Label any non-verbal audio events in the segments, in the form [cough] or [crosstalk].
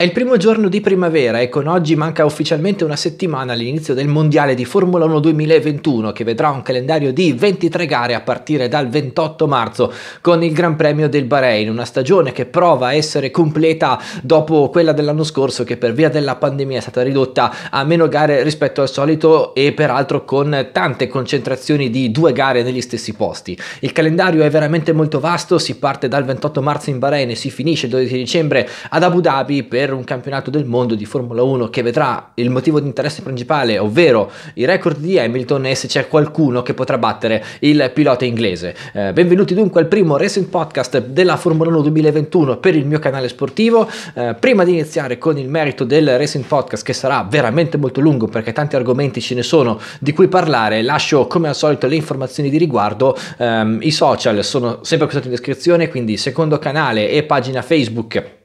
È il primo giorno di primavera e con oggi manca ufficialmente una settimana all'inizio del Mondiale di Formula 1 2021 che vedrà un calendario di 23 gare a partire dal 28 marzo con il Gran Premio del Bahrain, una stagione che prova a essere completa dopo quella dell'anno scorso che per via della pandemia è stata ridotta a meno gare rispetto al solito e peraltro con tante concentrazioni di due gare negli stessi posti. Il calendario è veramente molto vasto, si parte dal 28 marzo in Bahrain e si finisce il 12 dicembre ad Abu Dhabi per per un campionato del mondo di Formula 1 che vedrà il motivo di interesse principale, ovvero i record di Hamilton e se c'è qualcuno che potrà battere il pilota inglese. Eh, benvenuti dunque al primo Racing Podcast della Formula 1 2021 per il mio canale sportivo. Eh, prima di iniziare con il merito del Racing Podcast che sarà veramente molto lungo perché tanti argomenti ce ne sono di cui parlare, lascio come al solito le informazioni di riguardo. Eh, I social sono sempre qui sotto in descrizione, quindi secondo canale e pagina Facebook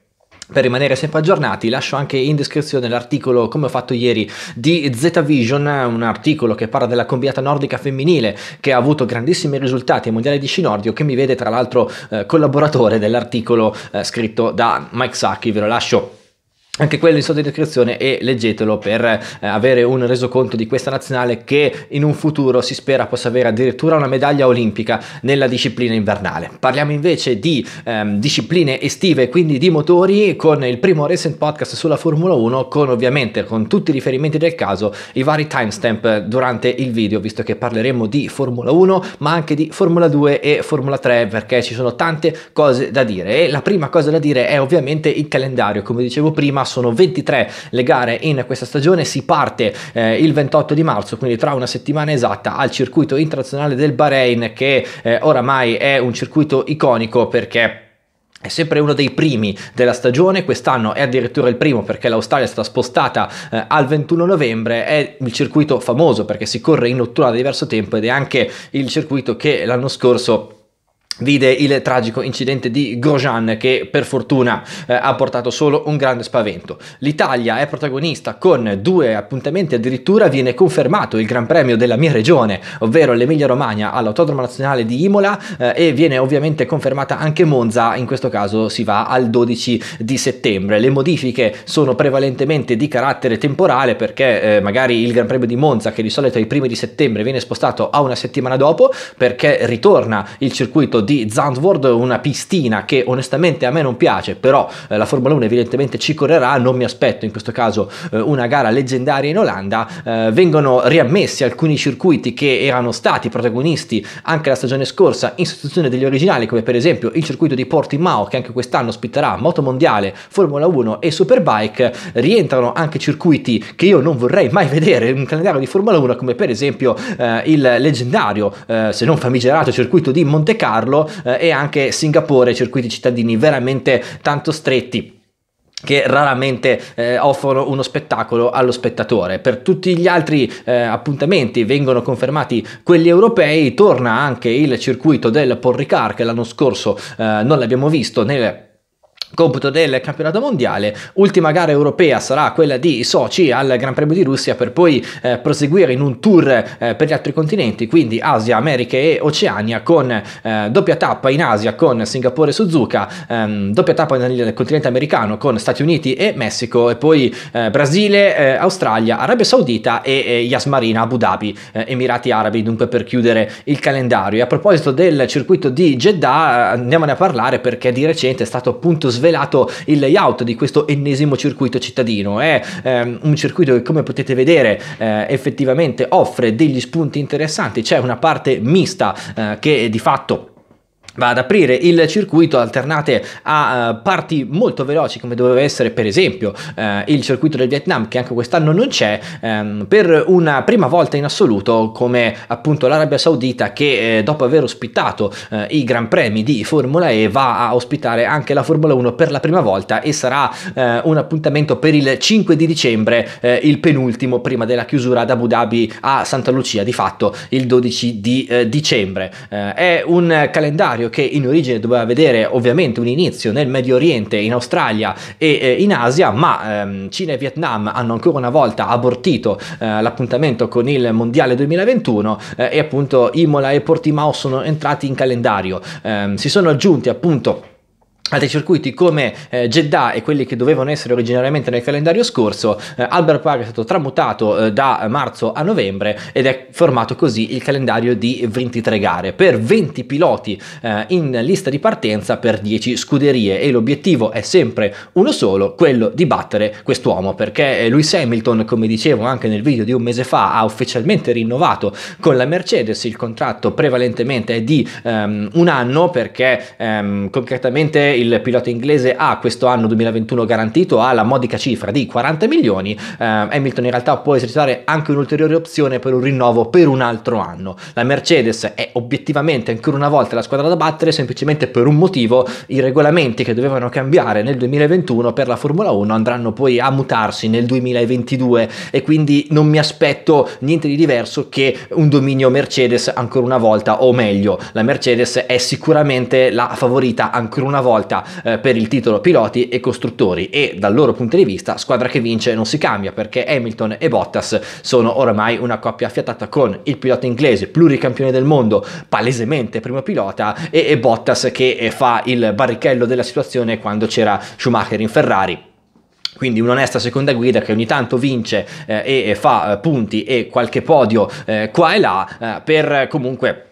per rimanere sempre aggiornati lascio anche in descrizione l'articolo come ho fatto ieri di Z Vision, un articolo che parla della combinata nordica femminile che ha avuto grandissimi risultati ai mondiali di sci nordico che mi vede tra l'altro eh, collaboratore dell'articolo eh, scritto da Mike Sacchi, ve lo lascio anche quello in sottodescrizione e leggetelo per eh, avere un resoconto di questa nazionale che in un futuro si spera possa avere addirittura una medaglia olimpica nella disciplina invernale. Parliamo invece di ehm, discipline estive, quindi di motori, con il primo recent podcast sulla Formula 1, con ovviamente con tutti i riferimenti del caso, i vari timestamp durante il video, visto che parleremo di Formula 1, ma anche di Formula 2 e Formula 3, perché ci sono tante cose da dire. E la prima cosa da dire è ovviamente il calendario, come dicevo prima sono 23 le gare in questa stagione, si parte eh, il 28 di marzo, quindi tra una settimana esatta al circuito internazionale del Bahrain che eh, oramai è un circuito iconico perché è sempre uno dei primi della stagione, quest'anno è addirittura il primo perché l'Australia è stata spostata eh, al 21 novembre, è il circuito famoso perché si corre in notturna da diverso tempo ed è anche il circuito che l'anno scorso vide il tragico incidente di Grosjean che per fortuna eh, ha portato solo un grande spavento. L'Italia è protagonista con due appuntamenti addirittura viene confermato il Gran Premio della mia regione, ovvero l'Emilia Romagna all'Autodromo Nazionale di Imola eh, e viene ovviamente confermata anche Monza, in questo caso si va al 12 di settembre. Le modifiche sono prevalentemente di carattere temporale perché eh, magari il Gran Premio di Monza che di solito è ai primi di settembre viene spostato a una settimana dopo perché ritorna il circuito di Zandvoort, una pistina che onestamente a me non piace, però eh, la Formula 1 evidentemente ci correrà, non mi aspetto in questo caso eh, una gara leggendaria in Olanda, eh, vengono riammessi alcuni circuiti che erano stati protagonisti anche la stagione scorsa in sostituzione degli originali, come per esempio il circuito di Portimao che anche quest'anno ospiterà Moto Mondiale, Formula 1 e Superbike, rientrano anche circuiti che io non vorrei mai vedere in un calendario di Formula 1, come per esempio eh, il leggendario, eh, se non famigerato, circuito di Monte Carlo, farlo eh, e anche Singapore, circuiti cittadini veramente tanto stretti che raramente eh, offrono uno spettacolo allo spettatore. Per tutti gli altri eh, appuntamenti vengono confermati quelli europei, torna anche il circuito del Porricar che l'anno scorso eh, non l'abbiamo visto nel computo del campionato mondiale. Ultima gara europea sarà quella di Sochi al Gran Premio di Russia per poi eh, proseguire in un tour eh, per gli altri continenti, quindi Asia, America e Oceania con eh, doppia tappa in Asia con Singapore e Suzuka, ehm, doppia tappa nel continente americano con Stati Uniti e Messico e poi eh, Brasile, eh, Australia, Arabia Saudita e eh, Yasmarina Abu Dhabi, eh, Emirati Arabi, dunque per chiudere il calendario. E a proposito del circuito di Jeddah andiamone a parlare perché di recente è stato appunto svelato il layout di questo ennesimo circuito cittadino. È ehm, un circuito che come potete vedere eh, effettivamente offre degli spunti interessanti, c'è una parte mista eh, che di fatto va ad aprire il circuito alternate a eh, parti molto veloci come doveva essere per esempio eh, il circuito del Vietnam che anche quest'anno non c'è ehm, per una prima volta in assoluto come appunto l'Arabia Saudita che eh, dopo aver ospitato i Gran Premi di Formula E va a ospitare anche la Formula 1 per la prima volta e sarà un appuntamento per il 5 di dicembre il penultimo prima della chiusura ad Abu Dhabi a Santa Lucia di fatto il 12 di dicembre è un calendario territorio che in origine doveva vedere ovviamente un inizio nel Medio Oriente, in Australia e eh, in Asia, ma ehm, Cina e Vietnam hanno ancora una volta abortito eh, l'appuntamento con il Mondiale 2021 eh, e appunto Imola e Portimao sono entrati in calendario. Ehm, si sono aggiunti appunto altri circuiti come eh, Jeddah e quelli che dovevano essere originariamente nel calendario scorso, eh, Albert Park è stato tramutato eh, da marzo a novembre ed è formato così il calendario di 23 gare per 20 piloti eh, in lista di partenza per 10 scuderie e l'obiettivo è sempre uno solo, quello di battere quest'uomo perché eh, Lewis Hamilton, come dicevo anche nel video di un mese fa, ha ufficialmente rinnovato con la Mercedes il contratto prevalentemente è di ehm, un anno perché ehm, concretamente il pilota inglese ha questo anno 2021 garantito alla modica cifra di 40 milioni, eh, Hamilton in realtà può esercitare anche un'ulteriore opzione per un rinnovo per un altro anno. La Mercedes è obiettivamente ancora una volta la squadra da battere semplicemente per un motivo, i regolamenti che dovevano cambiare nel 2021 per la Formula 1 andranno poi a mutarsi nel 2022 e quindi non mi aspetto niente di diverso che un dominio Mercedes ancora una volta, o meglio, la Mercedes è sicuramente la favorita ancora una volta volta eh, per il titolo piloti e costruttori e dal loro punto di vista squadra che vince non si cambia perché Hamilton e Bottas sono oramai una coppia affiatata con il pilota inglese pluricampione del mondo palesemente primo pilota e, e Bottas che eh, fa il barrichello della situazione quando c'era Schumacher in Ferrari quindi un'onesta seconda guida che ogni tanto vince eh, e fa eh, punti e qualche podio eh, qua e là eh, per comunque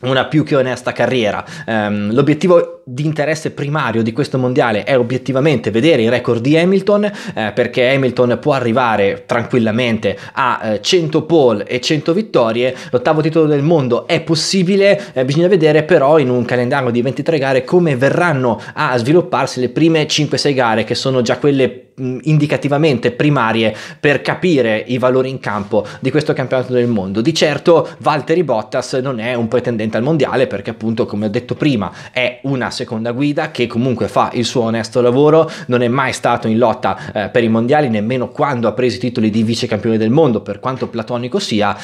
una più che onesta carriera. Um, l'obiettivo di interesse primario di questo mondiale è obiettivamente vedere i record di Hamilton, eh, perché Hamilton può arrivare tranquillamente a eh, 100 pole e 100 vittorie, l'ottavo titolo del mondo è possibile, eh, bisogna vedere però in un calendario di 23 gare come verranno a svilupparsi le prime 5-6 gare che sono già quelle mm, indicativamente primarie per capire i valori in campo di questo campionato del mondo. Di certo Valtteri Bottas non è un pretendente al mondiale perché appunto come ho detto prima è una seconda guida che comunque fa il suo onesto lavoro, non è mai stato in lotta eh, per i mondiali, nemmeno quando ha preso i titoli di vice campione del mondo, per quanto platonico sia,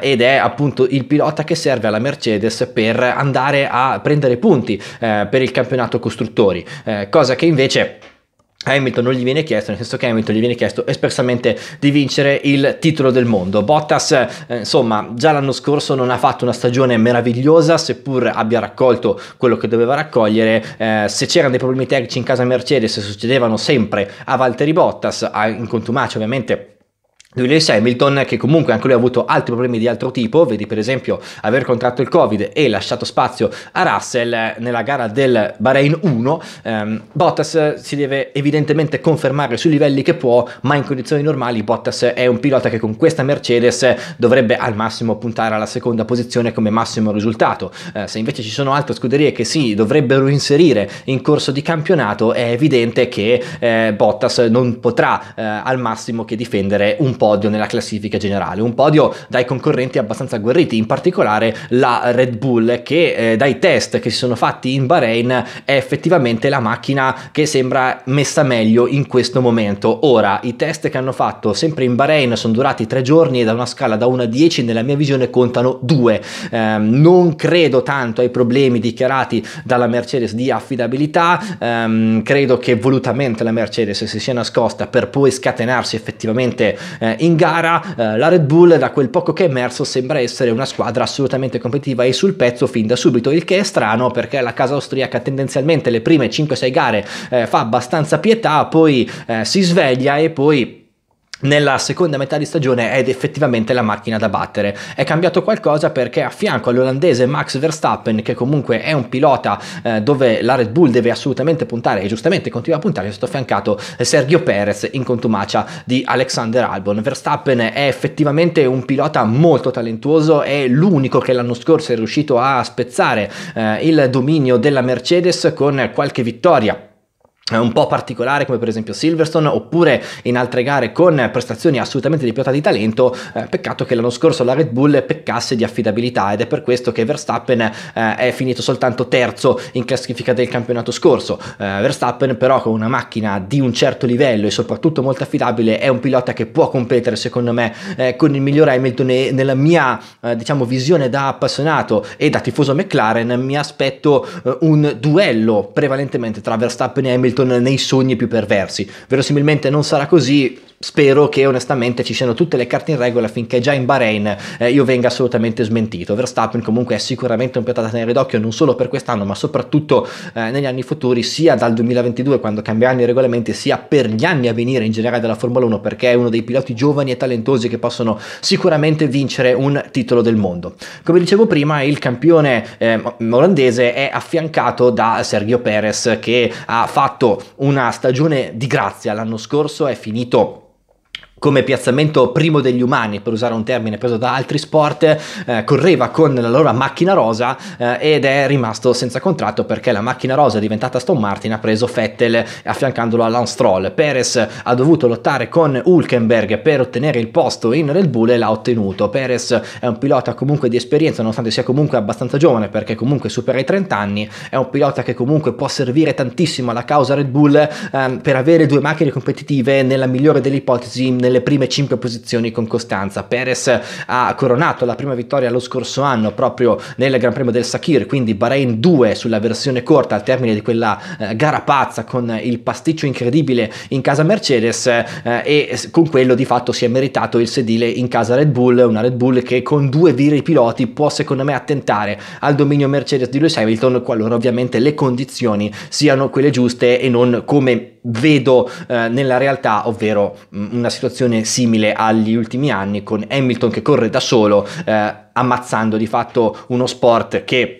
eh, ed è appunto il pilota che serve alla Mercedes per andare a prendere punti eh, per il campionato costruttori, eh, cosa che invece Hamilton non gli viene chiesto, nel senso che Hamilton gli viene chiesto espressamente di vincere il titolo del mondo. Bottas, eh, insomma, già l'anno scorso non ha fatto una stagione meravigliosa, seppur abbia raccolto quello che doveva raccogliere. Eh, se c'erano dei problemi tecnici in casa Mercedes, succedevano sempre a Valtteri Bottas, a, in contumacia ovviamente Lewis Hamilton che comunque anche lui ha avuto altri problemi di altro tipo, vedi per esempio aver contratto il Covid e lasciato spazio a Russell nella gara del Bahrain 1, ehm, Bottas si deve evidentemente confermare sui livelli che può, ma in condizioni normali Bottas è un pilota che con questa Mercedes dovrebbe al massimo puntare alla seconda posizione come massimo risultato, eh, se invece ci sono altre scuderie che si dovrebbero inserire in corso di campionato è evidente che eh, Bottas non potrà eh, al massimo che difendere un podio nella classifica generale, un podio dai concorrenti abbastanza agguerriti, in particolare la Red Bull che eh, dai test che si sono fatti in Bahrain è effettivamente la macchina che sembra messa meglio in questo momento. Ora, i test che hanno fatto sempre in Bahrain sono durati tre giorni e da una scala da 1 a 10 nella mia visione contano due. Eh, non credo tanto ai problemi dichiarati dalla Mercedes di affidabilità, ehm, credo che volutamente la Mercedes si sia nascosta per poi scatenarsi effettivamente eh, eh, in gara eh, la Red Bull da quel poco che è emerso sembra essere una squadra assolutamente competitiva e sul pezzo fin da subito, il che è strano perché la casa austriaca tendenzialmente le prime 5-6 gare eh, fa abbastanza pietà, poi eh, si sveglia e poi nella seconda metà di stagione ed effettivamente la macchina da battere. È cambiato qualcosa perché a fianco all'olandese Max Verstappen, che comunque è un pilota eh, dove la Red Bull deve assolutamente puntare e giustamente continua a puntare, è stato affiancato eh, Sergio Perez in contumacia di Alexander Albon. Verstappen è effettivamente un pilota molto talentuoso, è l'unico che l'anno scorso è riuscito a spezzare eh, il dominio della Mercedes con qualche vittoria un po' particolare come per esempio Silverstone oppure in altre gare con prestazioni assolutamente di pilota di talento eh, peccato che l'anno scorso la Red Bull peccasse di affidabilità ed è per questo che Verstappen eh, è finito soltanto terzo in classifica del campionato scorso eh, Verstappen però con una macchina di un certo livello e soprattutto molto affidabile è un pilota che può competere secondo me eh, con il miglior Hamilton e nella mia eh, diciamo visione da appassionato e da tifoso McLaren mi aspetto eh, un duello prevalentemente tra Verstappen e Hamilton soprattutto nei sogni più perversi. Verosimilmente non sarà così, spero che onestamente ci siano tutte le carte in regola affinché già in Bahrain eh, io venga assolutamente smentito. Verstappen comunque è sicuramente un piatto da tenere d'occhio non solo per quest'anno ma soprattutto eh, negli anni futuri sia dal 2022 quando cambieranno i regolamenti sia per gli anni a venire in generale della Formula 1 perché è uno dei piloti giovani e talentosi che possono sicuramente vincere un titolo del mondo. Come dicevo prima il campione eh, olandese è affiancato da Sergio Perez che ha fatto una stagione di grazia, l'anno scorso è finito come piazzamento primo degli umani, per usare un termine preso da altri sport, eh, correva con la loro macchina rosa eh, ed è rimasto senza contratto perché la macchina rosa è diventata Aston Martin, ha preso Vettel affiancandolo a Lance Stroll. Perez ha dovuto lottare con Hulkenberg per ottenere il posto in Red Bull e l'ha ottenuto. Perez è un pilota comunque di esperienza, nonostante sia comunque abbastanza giovane perché comunque supera i 30 anni, è un pilota che comunque può servire tantissimo alla causa Red Bull ehm, per avere due macchine competitive nella migliore delle ipotesi nel nelle prime 5 posizioni con costanza. Perez ha coronato la prima vittoria lo scorso anno proprio nel Gran Premio del Sakir, quindi Bahrain 2 sulla versione corta al termine di quella eh, gara pazza con il pasticcio incredibile in casa Mercedes eh, e con quello di fatto si è meritato il sedile in casa Red Bull, una Red Bull che con due viri piloti può secondo me attentare al dominio Mercedes di Lewis Hamilton qualora ovviamente le condizioni siano quelle giuste e non come vedo eh, nella realtà, ovvero mm, una situazione simile agli ultimi anni con Hamilton che corre da solo, eh, ammazzando di fatto uno sport che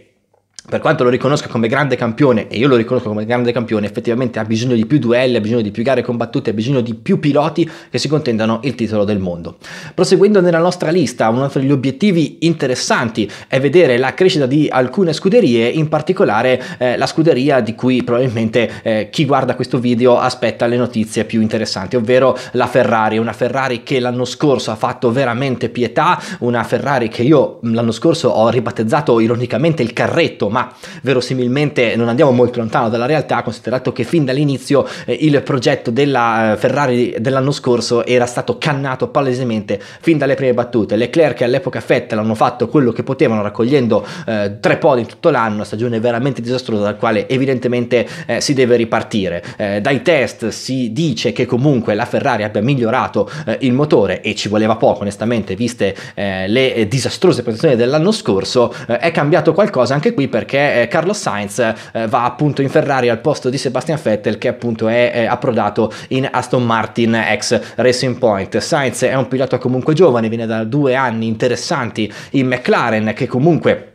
per quanto lo riconosca come grande campione, e io lo riconosco come grande campione, effettivamente ha bisogno di più duelli, ha bisogno di più gare combattute, ha bisogno di più piloti che si contendano il titolo del mondo. Proseguendo nella nostra lista, un altro degli obiettivi interessanti è vedere la crescita di alcune scuderie, in particolare eh, la scuderia di cui probabilmente eh, chi guarda questo video aspetta le notizie più interessanti, ovvero la Ferrari, una Ferrari che l'anno scorso ha fatto veramente pietà, una Ferrari che io l'anno scorso ho ribattezzato ironicamente il carretto, ma ma verosimilmente non andiamo molto lontano dalla realtà, considerato che fin dall'inizio eh, il progetto della eh, Ferrari dell'anno scorso era stato cannato palesemente fin dalle prime battute. Leclerc e all'epoca Fettel hanno fatto quello che potevano raccogliendo eh, tre podi in tutto l'anno, una stagione veramente disastrosa dal quale evidentemente eh, si deve ripartire. Eh, dai test si dice che comunque la Ferrari abbia migliorato eh, il motore e ci voleva poco onestamente viste le disastrose prestazioni dell'anno scorso, è cambiato qualcosa anche qui per perché eh, Carlos Sainz eh, va appunto in Ferrari al posto di Sebastian Vettel che appunto è, è approdato in Aston Martin ex Racing Point. Sainz è un pilota comunque giovane, viene da due anni interessanti in McLaren che comunque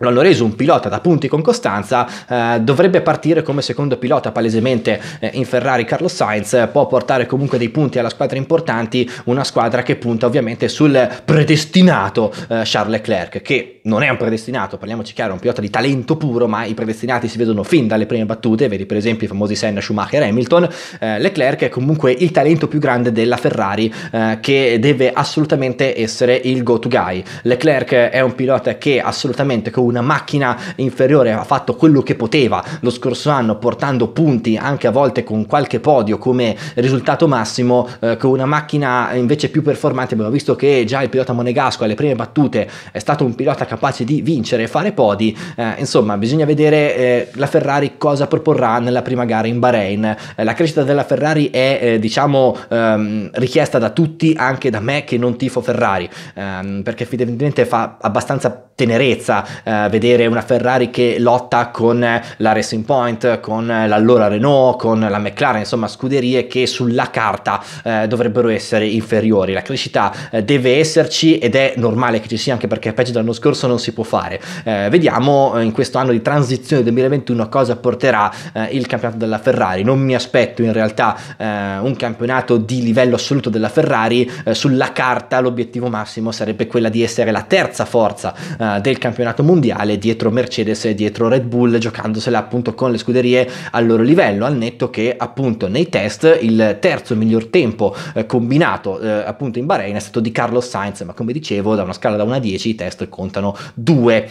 lo hanno reso un pilota da punti con costanza, eh, dovrebbe partire come secondo pilota palesemente eh, in Ferrari Carlos Sainz, può portare comunque dei punti alla squadra importanti, una squadra che punta ovviamente sul predestinato eh, Charles Leclerc, che non è un predestinato, parliamoci chiaro, è un pilota di talento puro, ma i predestinati si vedono fin dalle prime battute, vedi per esempio i famosi Senna, Schumacher, e Hamilton, eh, Leclerc è comunque il talento più grande della Ferrari eh, che deve assolutamente essere il go-to guy. Leclerc è un pilota che assolutamente con una macchina inferiore ha fatto quello che poteva lo scorso anno portando punti anche a volte con qualche podio come risultato massimo eh, con una macchina invece più performante abbiamo visto che già il pilota monegasco alle prime battute è stato un pilota capace di vincere e fare podi eh, insomma bisogna vedere eh, la Ferrari cosa proporrà nella prima gara in Bahrain eh, la crescita della Ferrari è eh, diciamo ehm, richiesta da tutti anche da me che non tifo Ferrari ehm, perché evidentemente fa abbastanza tenerezza eh, vedere una Ferrari che lotta con la Racing Point, con l'allora Renault, con la McLaren, insomma scuderie che sulla carta eh, dovrebbero essere inferiori. La crescita eh, deve esserci ed è normale che ci sia anche perché peggio dell'anno scorso non si può fare. Eh, vediamo eh, in questo anno di transizione 2021 cosa porterà eh, il campionato della Ferrari. Non mi aspetto in realtà un campionato di livello assoluto della Ferrari, sulla carta l'obiettivo massimo sarebbe quella di essere la terza forza del campionato mondiale mondiale dietro Mercedes e dietro Red Bull, giocandosela appunto con le scuderie al loro livello, al netto che appunto nei test il terzo miglior tempo eh, combinato eh, appunto in Bahrain è stato di Carlos Sainz, ma come dicevo da una scala da 1 a 10 i test contano 2.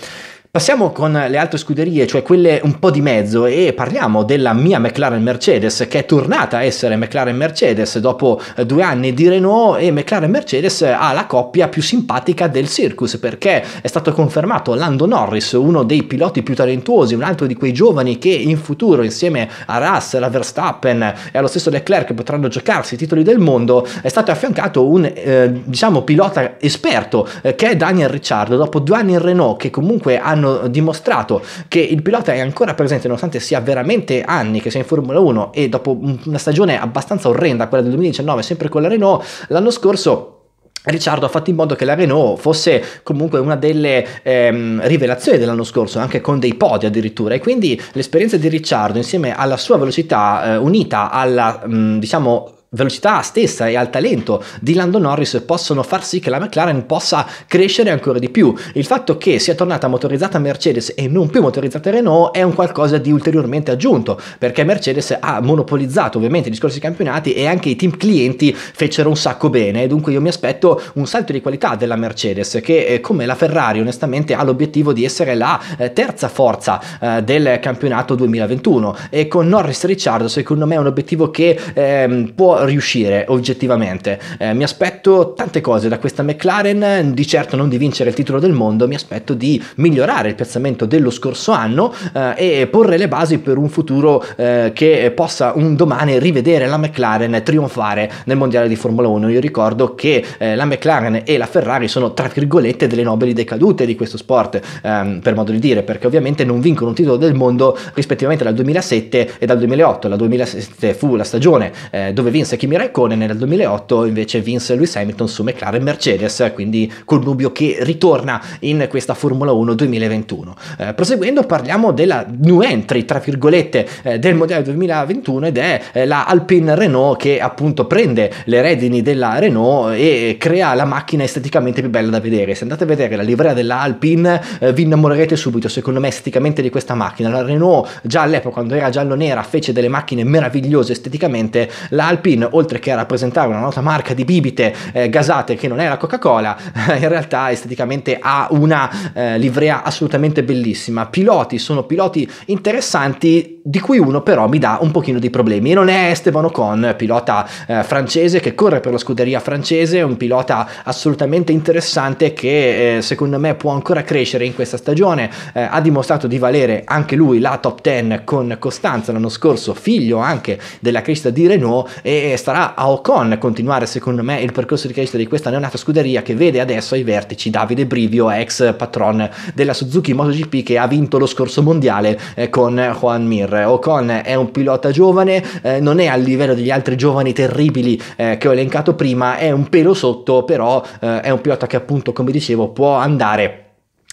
Passiamo con le altre scuderie, cioè quelle un po' di mezzo, e parliamo della mia McLaren Mercedes che è tornata a essere McLaren Mercedes dopo eh, due anni di Renault e McLaren Mercedes ha la coppia più simpatica del circus perché è stato confermato Lando Norris, uno dei piloti più talentuosi, un altro di quei giovani che in futuro insieme a Russell, a Verstappen e allo stesso Leclerc potranno giocarsi i titoli del mondo, è stato affiancato un eh, diciamo pilota esperto eh, che è Daniel Ricciardo dopo due anni in Renault che comunque hanno hanno dimostrato che il pilota è ancora presente nonostante sia veramente anni che sia in Formula 1 e dopo una stagione abbastanza orrenda, quella del 2019, sempre con la Renault, l'anno scorso Ricciardo ha fatto in modo che la Renault fosse comunque una delle ehm, rivelazioni dell'anno scorso, anche con dei podi addirittura, e quindi l'esperienza di Ricciardo insieme alla sua velocità eh, unita alla, mh, mm, diciamo, velocità stessa e al talento di Lando Norris possono far sì che la McLaren possa crescere ancora di più. Il fatto che sia tornata motorizzata Mercedes e non più motorizzata Renault è un qualcosa di ulteriormente aggiunto, perché Mercedes ha monopolizzato ovviamente i discorsi campionati e anche i team clienti fecero un sacco bene, dunque io mi aspetto un salto di qualità della Mercedes che eh, come la Ferrari onestamente ha l'obiettivo di essere la eh, terza forza eh, del campionato 2021 e con Norris Ricciardo secondo me è un obiettivo che ehm, può riuscire oggettivamente. Eh, mi aspetto tante cose da questa McLaren, di certo non di vincere il titolo del mondo, mi aspetto di migliorare il piazzamento dello scorso anno eh, e porre le basi per un futuro eh, che possa un domani rivedere la McLaren trionfare nel mondiale di Formula 1. Io ricordo che eh, la McLaren e la Ferrari sono tra virgolette delle nobili decadute di questo sport, ehm, per modo di dire, perché ovviamente non vincono un titolo del mondo rispettivamente dal 2007 e dal 2008. La 2007 fu la stagione eh, dove vinse vinse Kimi Raikkonen nel 2008 invece vinse Lewis Hamilton su McLaren Mercedes, quindi col Nubio che ritorna in questa Formula 1 2021. Eh, proseguendo parliamo della new entry, tra virgolette, eh, del modello 2021 ed è eh, la Alpine Renault che appunto prende le redini della Renault eh, e crea la macchina esteticamente più bella da vedere. Se andate a vedere la livrea della Alpine eh, vi innamorerete subito, secondo me, esteticamente di questa macchina. La Renault già all'epoca, quando era giallo-nera, fece delle macchine meravigliose esteticamente, la Alpine Gin, oltre che a rappresentare una nota marca di bibite eh, gasate che non è la Coca-Cola, [laughs] in realtà esteticamente ha una eh, livrea assolutamente bellissima. Piloti sono piloti interessanti di cui uno però mi dà un pochino di problemi e non è Esteban Ocon, pilota eh, francese che corre per la scuderia francese, un pilota assolutamente interessante che eh, secondo me può ancora crescere in questa stagione, eh, ha dimostrato di valere anche lui la top 10 con costanza l'anno scorso, figlio anche della crescita di Renault e starà a Ocon continuare secondo me il percorso di crescita di questa neonata scuderia che vede adesso ai vertici Davide Brivio, ex patron della Suzuki MotoGP che ha vinto lo scorso mondiale eh, con Juan Mir. Ocon. è un pilota giovane, eh, non è al livello degli altri giovani terribili eh, che ho elencato prima, è un pelo sotto, però eh, è un pilota che appunto, come dicevo, può andare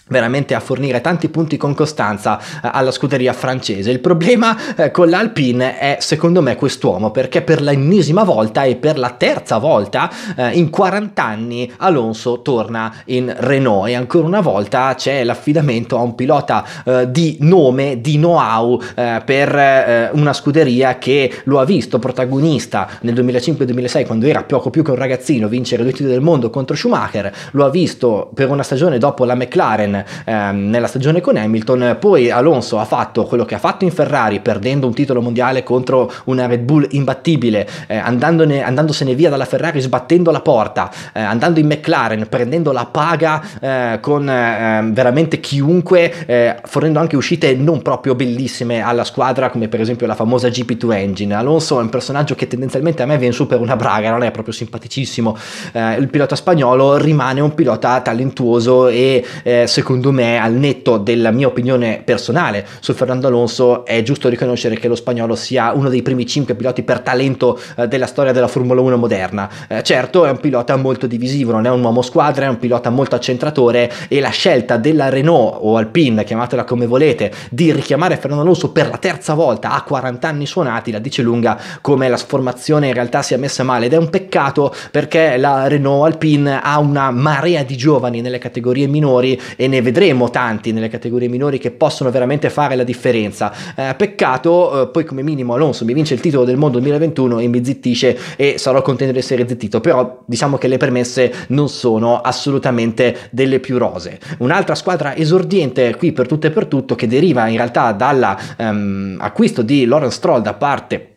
veramente a fornire tanti punti con costanza eh, alla scuderia francese. Il problema eh, con l'Alpine è secondo me quest'uomo perché per l'ennesima volta e per la terza volta eh, in 40 anni Alonso torna in Renault e ancora una volta c'è l'affidamento a un pilota di nome, di know-how per una scuderia che lo ha visto protagonista nel 2005-2006 quando era poco più che un ragazzino vincere due titoli del mondo contro Schumacher, lo ha visto per una stagione dopo la McLaren ehm, nella stagione con Hamilton, poi Alonso ha fatto quello che ha fatto in Ferrari perdendo un titolo mondiale contro una Red Bull imbattibile, eh, andandone, andandosene via dalla Ferrari sbattendo la porta, eh, andando in McLaren, prendendo la paga eh, con ehm, veramente chiunque, eh, fornendo anche uscite non proprio bellissime alla squadra come per esempio la famosa GP2 Engine. Alonso è un personaggio che tendenzialmente a me viene su per una braga, non è proprio simpaticissimo. Eh, il pilota spagnolo rimane un pilota talentuoso e eh, secondo secondo me, al netto della mia opinione personale su Fernando Alonso, è giusto riconoscere che lo spagnolo sia uno dei primi cinque piloti per talento eh, della storia della Formula 1 moderna. Eh, certo, è un pilota molto divisivo, non è un uomo squadra, è un pilota molto accentratore e la scelta della Renault o Alpine, chiamatela come volete, di richiamare Fernando Alonso per la terza volta a 40 anni suonati la dice lunga come la sformazione in realtà sia messa male ed è un peccato perché la Renault Alpine ha una marea di giovani nelle categorie minori e ne ne vedremo tanti nelle categorie minori che possono veramente fare la differenza. Eh, peccato, eh, poi come minimo Alonso mi vince il titolo del mondo 2021 e mi zittisce e sarò contento di essere zittito, però diciamo che le premesse non sono assolutamente delle più rose. Un'altra squadra esordiente qui per tutto e per tutto che deriva in realtà dall'acquisto ehm, di Lawrence Stroll da parte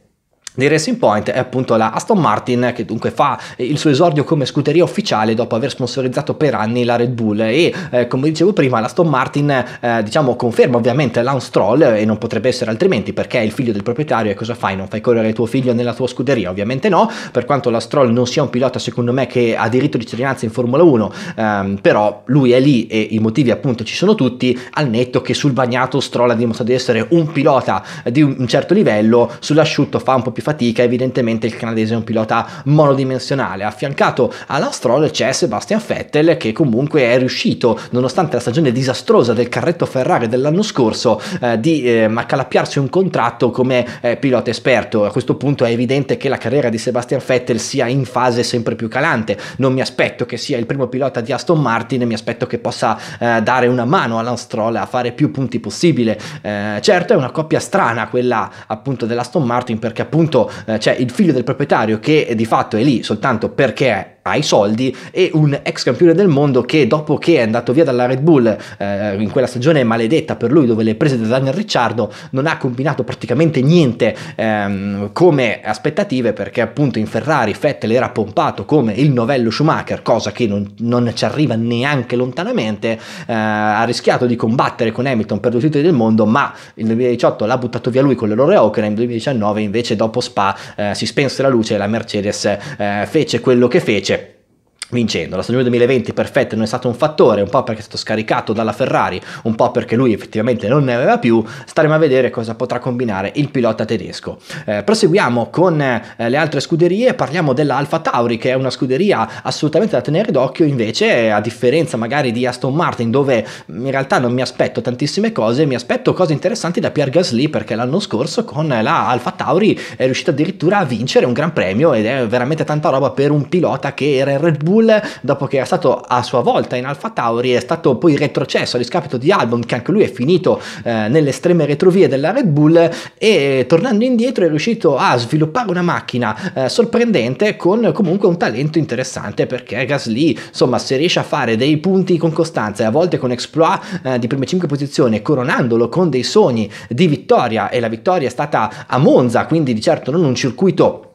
dei Racing Point è appunto la Aston Martin che dunque fa eh, il suo esordio come scuderia ufficiale dopo aver sponsorizzato per anni la Red Bull e eh, come dicevo prima la Aston Martin eh, diciamo conferma ovviamente Lance Stroll eh, e non potrebbe essere altrimenti perché è il figlio del proprietario e cosa fai? Non fai correre tuo figlio nella tua scuderia? Ovviamente no, per quanto la Stroll non sia un pilota secondo me che ha diritto di cittadinanza in Formula 1 ehm, però lui è lì e i motivi appunto ci sono tutti al netto che sul bagnato Stroll ha dimostrato di essere un pilota eh, di un certo livello sull'asciutto fa un po' più facile fatica, evidentemente il canadese è un pilota monodimensionale. Affiancato alla Stroll c'è Sebastian Vettel che comunque è riuscito, nonostante la stagione disastrosa del carretto Ferrari dell'anno scorso, eh, di eh, accalappiarsi un contratto come eh, pilota esperto. A questo punto è evidente che la carriera di Sebastian Vettel sia in fase sempre più calante. Non mi aspetto che sia il primo pilota di Aston Martin, mi aspetto che possa eh, dare una mano alla Stroll a fare più punti possibile. Eh, certo è una coppia strana quella appunto dell'Aston Martin perché appunto appunto eh, c'è il figlio del proprietario che eh, di fatto è lì soltanto perché ha i soldi e un ex campione del mondo che dopo che è andato via dalla Red Bull eh, in quella stagione maledetta per lui dove le prese da Daniel Ricciardo non ha combinato praticamente niente ehm, come aspettative perché appunto in Ferrari Vettel era pompato come il novello Schumacher cosa che non, non ci arriva neanche lontanamente eh, ha rischiato di combattere con Hamilton per due titoli del mondo ma il 2018 l'ha buttato via lui con l'Elore Ocra nel 2019 invece dopo Spa eh, si spense la luce e la Mercedes eh, fece quello che fece vincendo. La stagione 2020 perfetta non è stato un fattore, un po' perché è stato scaricato dalla Ferrari, un po' perché lui effettivamente non ne aveva più, staremo a vedere cosa potrà combinare il pilota tedesco. Eh, proseguiamo con eh, le altre scuderie, parliamo dell'Alfa Tauri che è una scuderia assolutamente da tenere d'occhio invece, a differenza magari di Aston Martin dove in realtà non mi aspetto tantissime cose, mi aspetto cose interessanti da Pierre Gasly perché l'anno scorso con la Alfa Tauri è riuscito addirittura a vincere un gran premio ed è veramente tanta roba per un pilota che era in Red Bull Bull, dopo che era stato a sua volta in Alfa Tauri, è stato poi retrocesso a discapito di Albon, che anche lui è finito eh, nelle estreme retrovie della Red Bull e eh, tornando indietro è riuscito a sviluppare una macchina eh, sorprendente con comunque un talento interessante perché Gasly, insomma, se riesce a fare dei punti con costanza e a volte con exploit eh, di prime 5 posizioni, coronandolo con dei sogni di vittoria e la vittoria è stata a Monza, quindi di certo non un circuito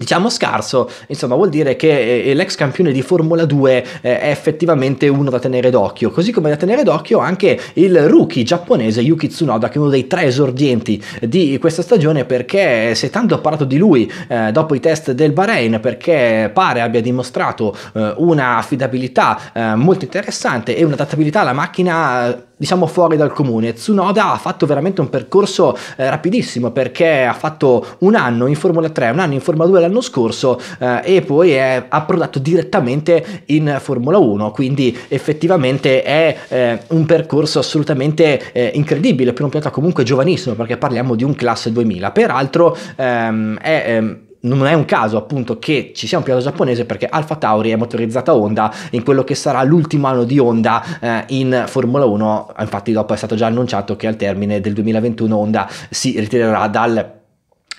diciamo scarso, insomma vuol dire che eh, eh, l'ex campione di Formula 2 eh, è effettivamente uno da tenere d'occhio, così come da tenere d'occhio anche il rookie giapponese Yuki Tsunoda che è uno dei tre esordienti di questa stagione perché se tanto ho parlato di lui eh, dopo i test del Bahrain perché pare abbia dimostrato eh, una affidabilità eh, molto interessante e un'adattabilità alla macchina diciamo fuori dal comune. Tsunoda ha fatto veramente un percorso eh, rapidissimo perché ha fatto un anno in Formula 3, un anno in Formula 2 l'anno scorso eh, e poi è approdato direttamente in Formula 1, quindi effettivamente è eh, un percorso assolutamente eh, incredibile per un pilota comunque giovanissimo perché parliamo di un classe 2000. Peraltro ehm, è ehm, non è un caso appunto che ci sia un pilota giapponese perché Alfa Tauri è motorizzata Honda in quello che sarà l'ultimo anno di Honda eh, in Formula 1, infatti dopo è stato già annunciato che al termine del 2021 Honda si ritirerà dal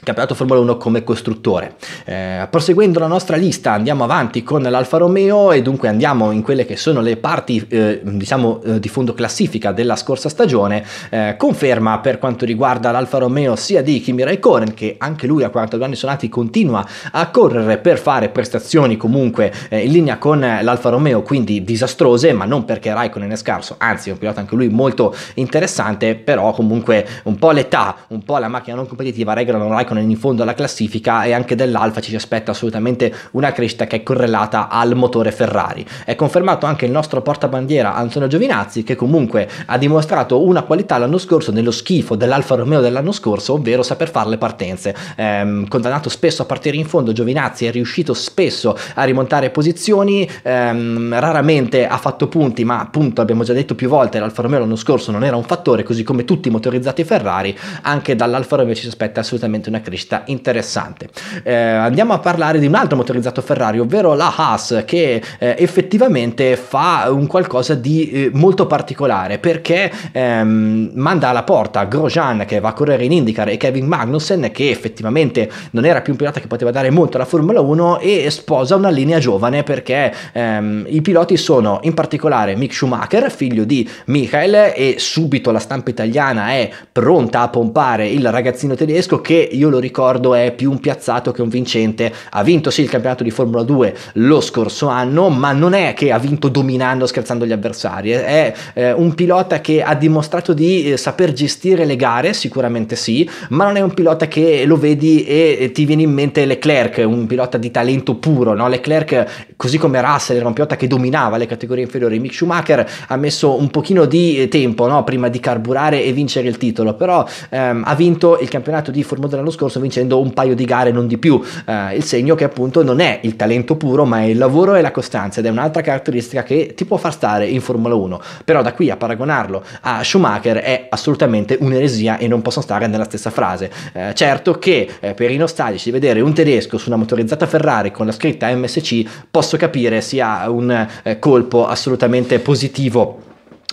campionato Formula 1 come costruttore. Eh, proseguendo la nostra lista andiamo avanti con l'Alfa Romeo e dunque andiamo in quelle che sono le parti eh, diciamo eh, di fondo classifica della scorsa stagione. Eh, conferma per quanto riguarda l'Alfa Romeo sia di Kimi Raikkonen che anche lui a 42 anni sonati continua a correre per fare prestazioni comunque eh, in linea con l'Alfa Romeo quindi disastrose ma non perché Raikkonen è scarso anzi è un pilota anche lui molto interessante però comunque un po' l'età un po' la macchina non competitiva regalano Raikkonen Raikkonen in fondo alla classifica e anche dell'Alfa ci si aspetta assolutamente una crescita che è correlata al motore Ferrari. È confermato anche il nostro portabandiera Antonio Giovinazzi che comunque ha dimostrato una qualità l'anno scorso nello schifo dell'Alfa Romeo dell'anno scorso, ovvero saper fare le partenze. Ehm, condannato spesso a partire in fondo, Giovinazzi è riuscito spesso a rimontare posizioni, ehm, raramente ha fatto punti, ma appunto abbiamo già detto più volte l'Alfa Romeo l'anno scorso non era un fattore, così come tutti i motorizzati Ferrari, anche dall'Alfa Romeo ci si aspetta assolutamente una crescita interessante. Eh, andiamo a parlare di un altro motorizzato Ferrari, ovvero la Haas, che eh, effettivamente fa un qualcosa di eh, molto particolare perché ehm, manda alla porta Grosjean che va a correre in IndyCar e Kevin Magnussen che effettivamente non era più un pilota che poteva dare molto alla Formula 1 e sposa una linea giovane perché ehm, i piloti sono in particolare Mick Schumacher, figlio di Michael e subito la stampa italiana è pronta a pompare il ragazzino tedesco che io lo ricordo è più un piazzato che un vincente, ha vinto sì il campionato di Formula 2 lo scorso anno, ma non è che ha vinto dominando, scherzando gli avversari, è eh, un pilota che ha dimostrato di eh, saper gestire le gare, sicuramente sì, ma non è un pilota che lo vedi e, e ti viene in mente Leclerc, un pilota di talento puro, no? Leclerc così come Russell era un pilota che dominava le categorie inferiori, Mick Schumacher ha messo un pochino di eh, tempo no? prima di carburare e vincere il titolo, però ehm, ha vinto il campionato di Formula 2 l'anno scorso vincendo un paio di gare, non di più. Eh, il segno che appunto non è il talento puro, ma è il lavoro e la costanza ed è un'altra caratteristica che ti può far stare in Formula 1. Però da qui a paragonarlo a Schumacher è assolutamente un'eresia e non possono stare nella stessa frase. Eh, certo che eh, per i nostalgici vedere un tedesco su una motorizzata Ferrari con la scritta MSC posso capire sia un eh, colpo assolutamente positivo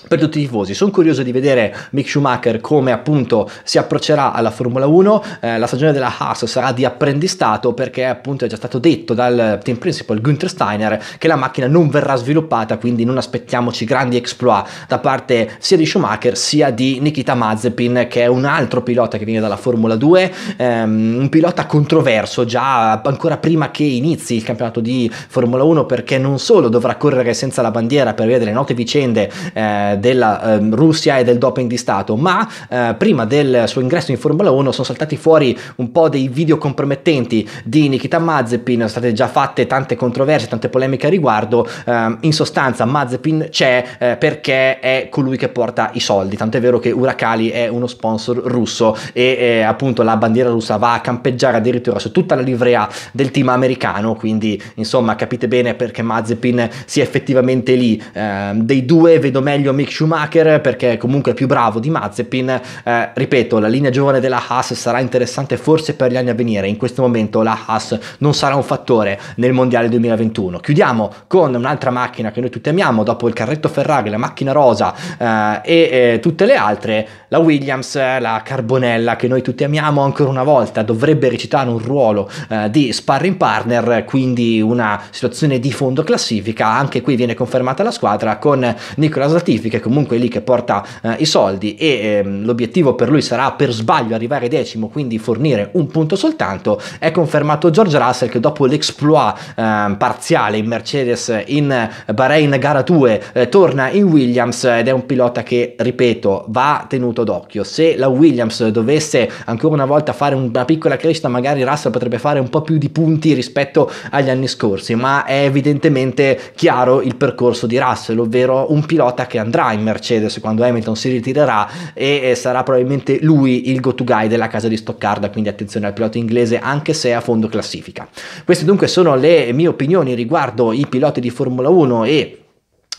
per tutti i tifosi. Sono curioso di vedere Mick Schumacher come appunto si approccerà alla Formula 1. Eh, la stagione della Haas sarà di apprendistato perché appunto è già stato detto dal team principal Günther Steiner che la macchina non verrà sviluppata, quindi non aspettiamoci grandi exploit da parte sia di Schumacher sia di Nikita Mazepin che è un altro pilota che viene dalla Formula 2, ehm, un pilota controverso già ancora prima che inizi il campionato di Formula 1 perché non solo dovrà correre senza la bandiera per via delle note vicende eh, della ehm, Russia e del doping di Stato, ma eh, prima del suo ingresso in Formula 1 sono saltati fuori un po' dei video compromettenti di Nikita Mazepin, sono state già fatte tante controversie, tante polemiche a riguardo, ehm, in sostanza Mazepin c'è eh, perché è colui che porta i soldi, tant'è vero che Uracali è uno sponsor russo e eh, appunto la bandiera russa va a campeggiare addirittura su tutta la livrea del team americano, quindi insomma capite bene perché Mazepin sia effettivamente lì, ehm, dei due vedo meglio Mick Mick Schumacher perché comunque più bravo di Mazepin. Eh, ripeto, la linea giovane della Haas sarà interessante forse per gli anni a venire. In questo momento la Haas non sarà un fattore nel Mondiale 2021. Chiudiamo con un'altra macchina che noi tutti amiamo, dopo il carretto Ferrari, la macchina rosa eh, e eh, tutte le altre, la Williams, eh, la Carbonella che noi tutti amiamo ancora una volta, dovrebbe recitare un ruolo eh, di sparring partner, quindi una situazione di fondo classifica. Anche qui viene confermata la squadra con Nicolas Latifi che comunque è lì che porta eh, i soldi e ehm, l'obiettivo per lui sarà per sbaglio arrivare decimo, quindi fornire un punto soltanto, è confermato George Russell che dopo l'exploit eh, parziale in Mercedes in Bahrain gara 2 eh, torna in Williams ed è un pilota che, ripeto, va tenuto d'occhio. Se la Williams dovesse ancora una volta fare una piccola crescita, magari Russell potrebbe fare un po' più di punti rispetto agli anni scorsi, ma è evidentemente chiaro il percorso di Russell, ovvero un pilota che andrà in Mercedes quando Hamilton si ritirerà e sarà probabilmente lui il go-to guy della casa di Stoccarda, quindi attenzione al pilota inglese anche se a fondo classifica. Queste dunque sono le mie opinioni riguardo i piloti di Formula 1 e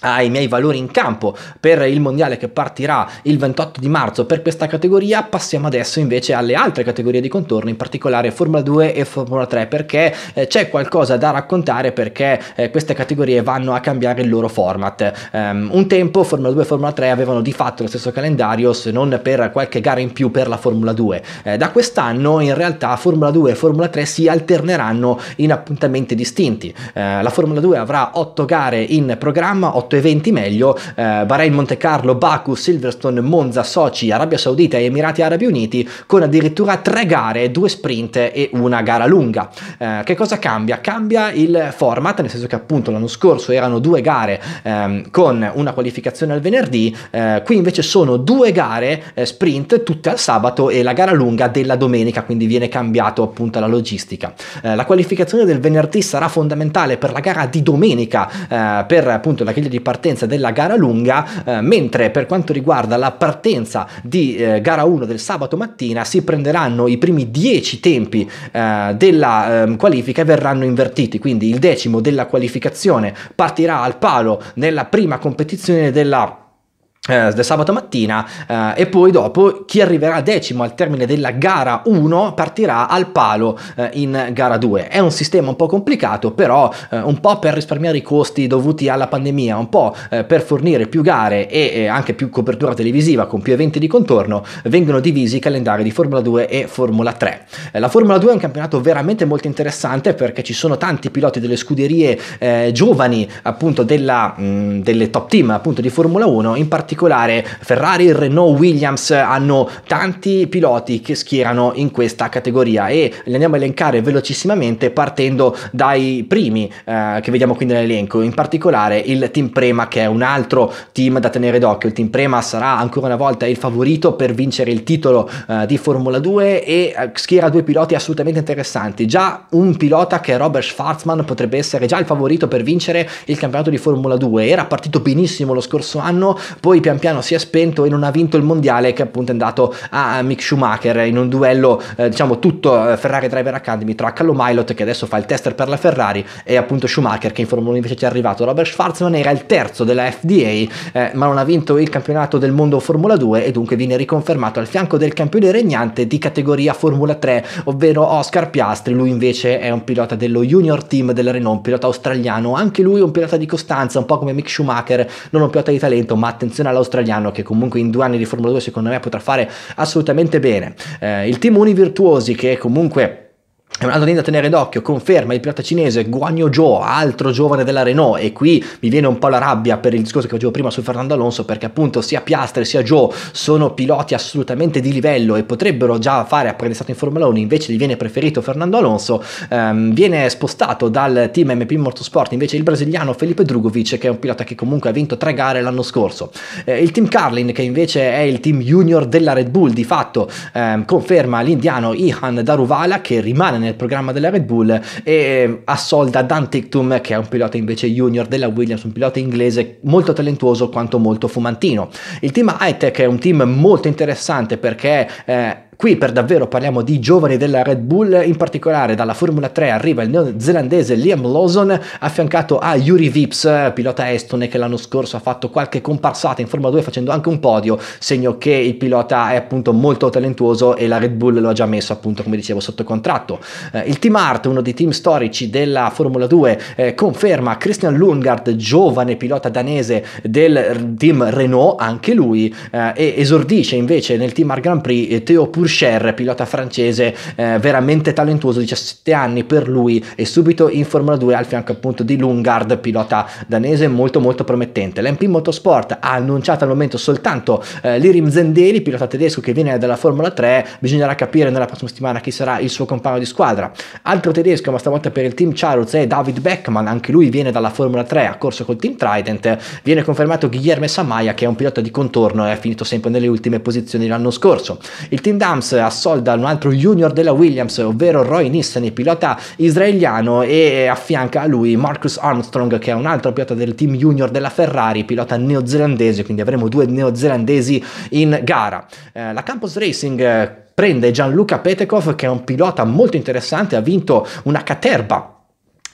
ai miei valori in campo per il mondiale che partirà il 28 di marzo per questa categoria passiamo adesso invece alle altre categorie di contorno in particolare Formula 2 e Formula 3 perché eh, c'è qualcosa da raccontare perché eh, queste categorie vanno a cambiare il loro format um, un tempo Formula 2 e Formula 3 avevano di fatto lo stesso calendario se non per qualche gara in più per la Formula 2 eh, da quest'anno in realtà Formula 2 e Formula 3 si alterneranno in appuntamenti distinti eh, la Formula 2 avrà 8 gare in programma 8 8 eventi meglio, eh, Bahrain, Monte Carlo, Baku, Silverstone, Monza, Sochi, Arabia Saudita e Emirati Arabi Uniti con addirittura tre gare, due sprint e una gara lunga. Eh, che cosa cambia? Cambia il format, nel senso che appunto l'anno scorso erano due gare ehm, con una qualificazione al venerdì, eh, qui invece sono due gare eh, sprint tutte al sabato e la gara lunga della domenica, quindi viene cambiato appunto la logistica. Eh, la qualificazione del venerdì sarà fondamentale per la gara di domenica, eh, per appunto la griglia di di partenza della gara lunga, eh, mentre per quanto riguarda la partenza di eh, gara 1 del sabato mattina si prenderanno i primi 10 tempi eh, della ehm, qualifica e verranno invertiti, quindi il decimo della qualificazione partirà al palo nella prima competizione della eh, del sabato mattina eh, e poi dopo chi arriverà decimo al termine della gara 1 partirà al palo eh, in gara 2 è un sistema un po' complicato però eh, un po' per risparmiare i costi dovuti alla pandemia un po' eh, per fornire più gare e anche più copertura televisiva con più eventi di contorno vengono divisi i calendari di Formula 2 e Formula 3 eh, la Formula 2 è un campionato veramente molto interessante perché ci sono tanti piloti delle scuderie giovani appunto della, mh, mm, delle top team appunto di Formula 1 in particolare particolare Ferrari, Renault, Williams hanno tanti piloti che schierano in questa categoria e li andiamo a elencare velocissimamente partendo dai primi eh, che vediamo qui nell'elenco, in particolare il Team Prema che è un altro team da tenere d'occhio, il Team Prema sarà ancora una volta il favorito per vincere il titolo eh, di Formula 2 e eh, schiera due piloti assolutamente interessanti, già un pilota che è Robert Schwarzman potrebbe essere già il favorito per vincere il campionato di Formula 2, era partito benissimo lo scorso anno, poi poi pian piano si è spento e non ha vinto il mondiale che appunto è andato a Mick Schumacher in un duello eh, diciamo tutto eh, Ferrari Driver Academy tra Callow Milot che adesso fa il tester per la Ferrari e appunto Schumacher che in Formula 1 invece ci è arrivato Robert Schwarzman era il terzo della FDA eh, ma non ha vinto il campionato del mondo Formula 2 e dunque viene riconfermato al fianco del campione regnante di categoria Formula 3 ovvero Oscar Piastri lui invece è un pilota dello junior team della Renault un pilota australiano anche lui un pilota di costanza un po' come Mick Schumacher non un pilota di talento ma attenzione all'australiano che comunque in due anni di Formula 2 secondo me potrà fare assolutamente bene. Eh, il team Univirtuosi che comunque è un altro da tenere d'occhio, conferma il pilota cinese Guanyu Zhou, altro giovane della Renault e qui mi viene un po' la rabbia per il discorso che facevo prima su Fernando Alonso perché appunto sia Piastre sia Zhou sono piloti assolutamente di livello e potrebbero già fare apprendistato in Formula 1 invece gli viene preferito Fernando Alonso ehm, viene spostato dal team MP Motorsport invece il brasiliano Felipe Drugovic che è un pilota che comunque ha vinto tre gare l'anno scorso eh, il team Carlin che invece è il team junior della Red Bull di fatto ehm, conferma l'indiano Ihan Daruvala che rimane nel programma della Red Bull e ehm, assolda Dan Tictum che è un pilota invece junior della Williams, un pilota inglese molto talentuoso quanto molto fumantino. Il team Hightech è un team molto interessante perché eh, Qui per davvero parliamo di giovani della Red Bull, in particolare dalla Formula 3 arriva il neozelandese Liam Lawson, affiancato a Yuri Vips, pilota estone che l'anno scorso ha fatto qualche comparsata in Formula 2 facendo anche un podio, segno che il pilota è appunto molto talentuoso e la Red Bull lo ha già messo appunto come dicevo sotto contratto. Eh, il Team Art, uno dei team storici della Formula 2, eh, conferma Christian Lundgaard, giovane pilota danese del team Renault, anche lui, eh, e esordisce invece nel Team Art Grand Prix Theo Pur Usher, pilota francese eh, veramente talentuoso, 17 anni per lui e subito in Formula 2 al fianco appunto di Lungard, pilota danese molto molto promettente. L'MP Motorsport ha annunciato al momento soltanto eh, Lirim Zendeli, pilota tedesco che viene dalla Formula 3, bisognerà capire nella prossima settimana chi sarà il suo compagno di squadra. Altro tedesco, ma stavolta per il team Charles, è David Beckman, anche lui viene dalla Formula 3, ha corso col team Trident, viene confermato Guillermo Samaia che è un pilota di contorno e ha finito sempre nelle ultime posizioni l'anno scorso. Il team Dam Williams assolda un altro junior della Williams, ovvero Roy Nissen, pilota israeliano, e affianca a lui Marcus Armstrong, che è un altro pilota del team junior della Ferrari, pilota neozelandese, quindi avremo due neozelandesi in gara. Eh, la Campus Racing eh, prende Gianluca Petekov, che è un pilota molto interessante, ha vinto una caterba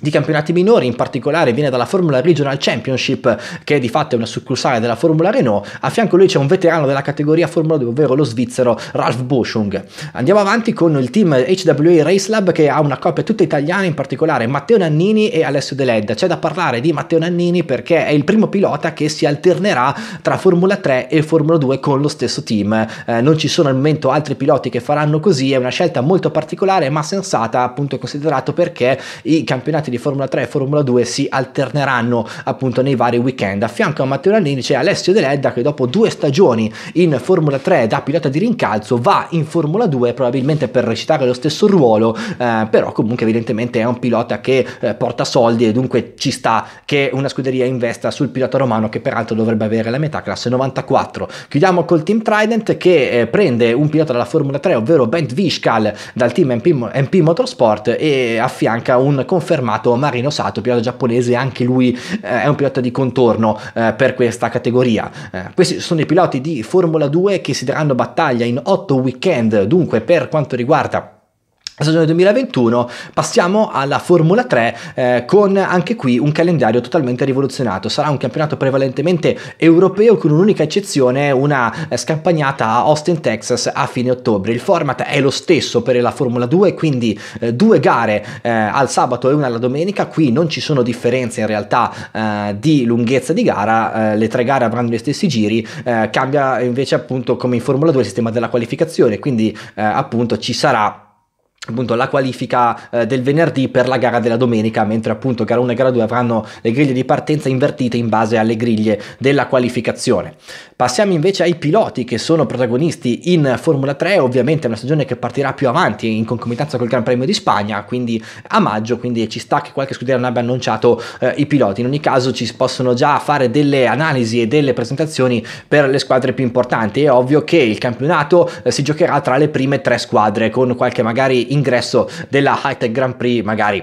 di campionati minori, in particolare viene dalla Formula Regional Championship, che di fatto è una succursale della Formula Renault. A fianco a lui c'è un veterano della categoria Formula 2, ovvero lo svizzero Ralf Boschung. Andiamo avanti con il team HWA Race Lab che ha una coppia tutta italiana, in particolare Matteo Nannini e Alessio Deled. C'è da parlare di Matteo Nannini perché è il primo pilota che si alternerà tra Formula 3 e Formula 2 con lo stesso team. Eh, non ci sono al momento altri piloti che faranno così, è una scelta molto particolare ma sensata, appunto considerato perché i campionati di di Formula 3 e Formula 2 si alterneranno appunto nei vari weekend. A fianco a Matteo Landini c'è Alessio De Ledda che dopo due stagioni in Formula 3 da pilota di rincalzo va in Formula 2 probabilmente per recitare lo stesso ruolo, eh, però comunque evidentemente è un pilota che eh, porta soldi e dunque ci sta che una scuderia investa sul pilota romano che peraltro dovrebbe avere la metà classe 94. Chiudiamo col team Trident che eh, prende un pilota dalla Formula 3 ovvero Bent Vishkal dal team MP, MP Motorsport e affianca un confermato chiamato Marino Sato, pilota giapponese, anche lui eh, è un pilota di contorno eh, per questa categoria. Eh, questi sono i piloti di Formula 2 che si daranno battaglia in 8 weekend, dunque per quanto riguarda stagione 2021 passiamo alla Formula 3 eh, con anche qui un calendario totalmente rivoluzionato sarà un campionato prevalentemente europeo con un'unica eccezione una eh, scampagnata a Austin Texas a fine ottobre il format è lo stesso per la Formula 2 quindi eh, due gare eh, al sabato e una alla domenica qui non ci sono differenze in realtà eh, di lunghezza di gara eh, le tre gare avranno gli stessi giri cambia invece appunto come in Formula 2 il sistema della qualificazione quindi appunto ci sarà appunto la qualifica eh, del venerdì per la gara della domenica mentre appunto gara 1 e gara 2 avranno le griglie di partenza invertite in base alle griglie della qualificazione Passiamo invece ai piloti che sono protagonisti in Formula 3, ovviamente è una stagione che partirà più avanti in concomitanza col Gran Premio di Spagna, quindi a maggio, quindi ci sta che qualche scuderia non abbia annunciato eh, i piloti. In ogni caso ci possono già fare delle analisi e delle presentazioni per le squadre più importanti. È ovvio che il campionato eh, si giocherà tra le prime tre squadre con qualche magari ingresso della High Tech Grand Prix magari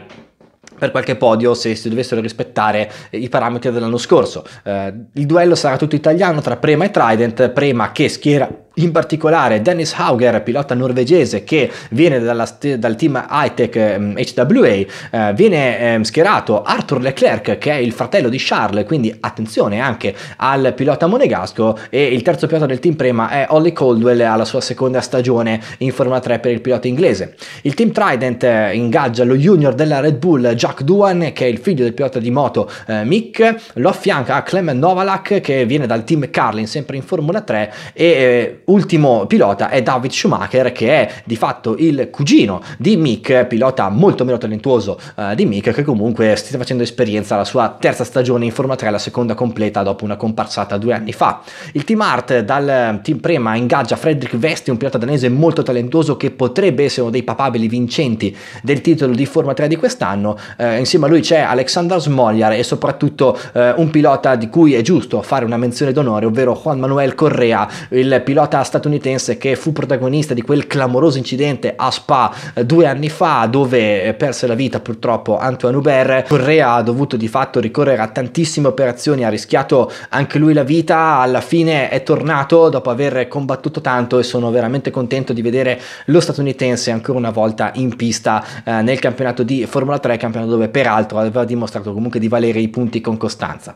per qualche podio se si dovessero rispettare i parametri dell'anno scorso. Eh, il duello sarà tutto italiano tra Prema e Trident, Prema che schiera in particolare Dennis Hauger, pilota norvegese che viene dalla, dal team high-tech HWA, ehm, eh, viene eh, schierato Arthur Leclerc che è il fratello di Charles, quindi attenzione anche al pilota monegasco e il terzo pilota del team prima è Holly Caldwell alla sua seconda stagione in Formula 3 per il pilota inglese. Il team Trident eh, ingaggia lo junior della Red Bull Jack Duan che è il figlio del pilota di moto eh, Mick, lo affianca a Clement Novalak che viene dal team Carlin sempre in Formula 3 e eh, ultimo pilota è David Schumacher che è di fatto il cugino di Mick, pilota molto meno talentuoso eh, di Mick che comunque sta facendo esperienza alla sua terza stagione in Formula 3, la seconda completa dopo una comparsata due anni fa. Il team Art dal team Prema ingaggia Frederick Vesti, un pilota danese molto talentuoso che potrebbe essere uno dei papabili vincenti del titolo di Formula 3 di quest'anno. Eh, insieme a lui c'è Alexander Smoljar e soprattutto eh, un pilota di cui è giusto fare una menzione d'onore, ovvero Juan Manuel Correa, il pilota pilota statunitense che fu protagonista di quel clamoroso incidente a Spa eh, due anni fa dove eh, perse la vita purtroppo Antoine Hubert. Correa ha dovuto di fatto ricorrere a tantissime operazioni, ha rischiato anche lui la vita, alla fine è tornato dopo aver combattuto tanto e sono veramente contento di vedere lo statunitense ancora una volta in pista eh, nel campionato di Formula 3, campionato dove peraltro aveva dimostrato comunque di valere i punti con costanza.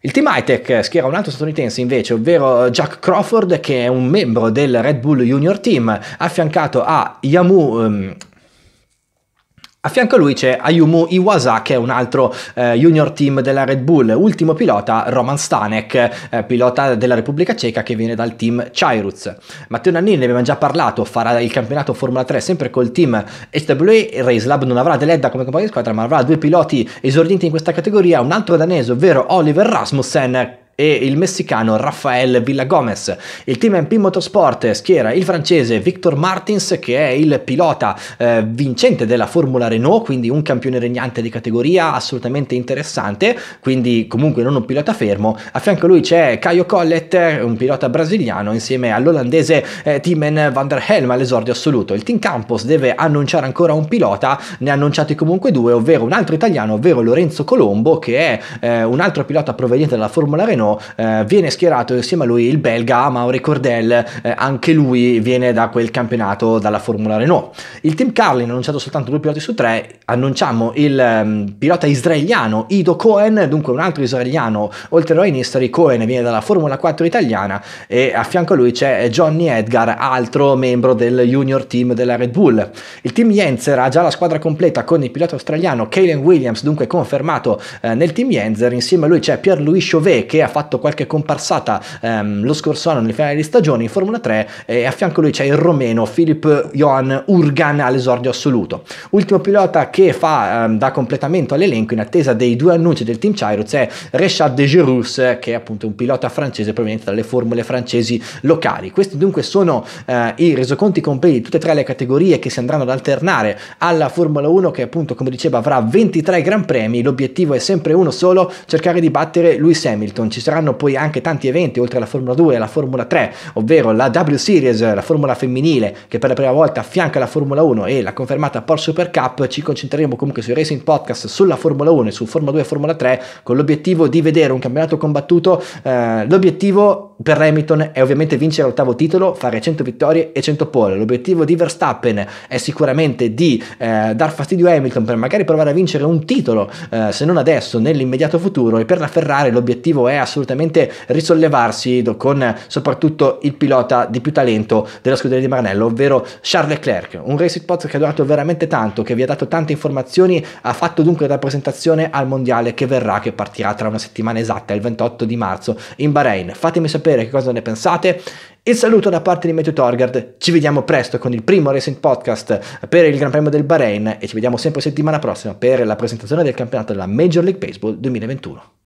Il team high-tech eh, schiera un altro statunitense invece, ovvero eh, Jack Crawford, che è un membro del Red Bull Junior Team, affiancato a Yamu... Um, a fianco a lui c'è Ayumu Iwasa, che è un altro eh, junior team della Red Bull, ultimo pilota Roman Stanek, eh, pilota della Repubblica Ceca che viene dal team Chairuz. Matteo Nannini ne abbiamo già parlato, farà il campionato Formula 3 sempre col team SWA, il Race Lab non avrà Deledda come compagno di squadra, ma avrà due piloti esordienti in questa categoria, un altro danese, ovvero Oliver Rasmussen, e il messicano Rafael Villagomez. Il team MP Motorsport schiera il francese Victor Martins che è il pilota eh, vincente della Formula Renault, quindi un campione regnante di categoria assolutamente interessante, quindi comunque non un pilota fermo. A fianco a lui c'è Caio Collet, un pilota brasiliano, insieme all'olandese eh, Timen van der Helm all'esordio assoluto. Il team Campos deve annunciare ancora un pilota, ne ha annunciati comunque due, ovvero un altro italiano, ovvero Lorenzo Colombo che è eh, un altro pilota proveniente dalla Formula Renault Martino eh, viene schierato insieme a lui il belga Mauri Cordel, eh, anche lui viene da quel campionato dalla Formula Renault. Il team Carlin ha annunciato soltanto due piloti su tre, annunciamo il um, pilota israeliano Ido Cohen, dunque un altro israeliano, oltre a Roy Cohen viene dalla Formula 4 italiana e a fianco a lui c'è Johnny Edgar, altro membro del junior team della Red Bull. Il team Jenser ha già la squadra completa con il pilota australiano Kalen Williams, dunque confermato eh, nel team Jenser, insieme a lui c'è Pierre-Louis Chauvet che ha fatto qualche comparsata ehm, lo scorso anno nel finale di stagione in Formula 3 e a fianco a lui c'è il romeno Filip Johan Urgan all'esordio assoluto. Ultimo pilota che fa ehm, da completamento all'elenco in attesa dei due annunci del team Cyrus è Rechad De Gerus che è appunto un pilota francese proveniente dalle formule francesi locali. Questi dunque sono eh, i resoconti completi di tutte e tre le categorie che si andranno ad alternare alla Formula 1 che appunto come dicevo avrà 23 gran premi, l'obiettivo è sempre uno solo, cercare di battere Lewis Hamilton. Ci saranno poi anche tanti eventi oltre alla Formula 2 e alla Formula 3, ovvero la W Series, la Formula femminile che per la prima volta affianca la Formula 1 e la confermata Porsche Super Cup, ci concentreremo comunque sui Racing Podcast sulla Formula 1 e su Formula 2 e Formula 3 con l'obiettivo di vedere un campionato combattuto, eh, l'obiettivo per Hamilton è ovviamente vincere l'ottavo titolo, fare 100 vittorie e 100 pole. L'obiettivo di Verstappen è sicuramente di eh, dar fastidio a Hamilton per magari provare a vincere un titolo, eh, se non adesso, nell'immediato futuro. E per la Ferrari l'obiettivo è assolutamente risollevarsi con soprattutto il pilota di più talento della scuderia di Maranello, ovvero Charles Leclerc. Un Racing Pod che ha durato veramente tanto, che vi ha dato tante informazioni, ha fatto dunque la presentazione al mondiale che verrà, che partirà tra una settimana esatta, il 28 di marzo, in Bahrain. Fatemi sapere sapere che cosa ne pensate. Il saluto da parte di Matthew Torgard, ci vediamo presto con il primo Racing Podcast per il Gran Premio del Bahrain e ci vediamo sempre settimana prossima per la presentazione del campionato della Major League Baseball 2021.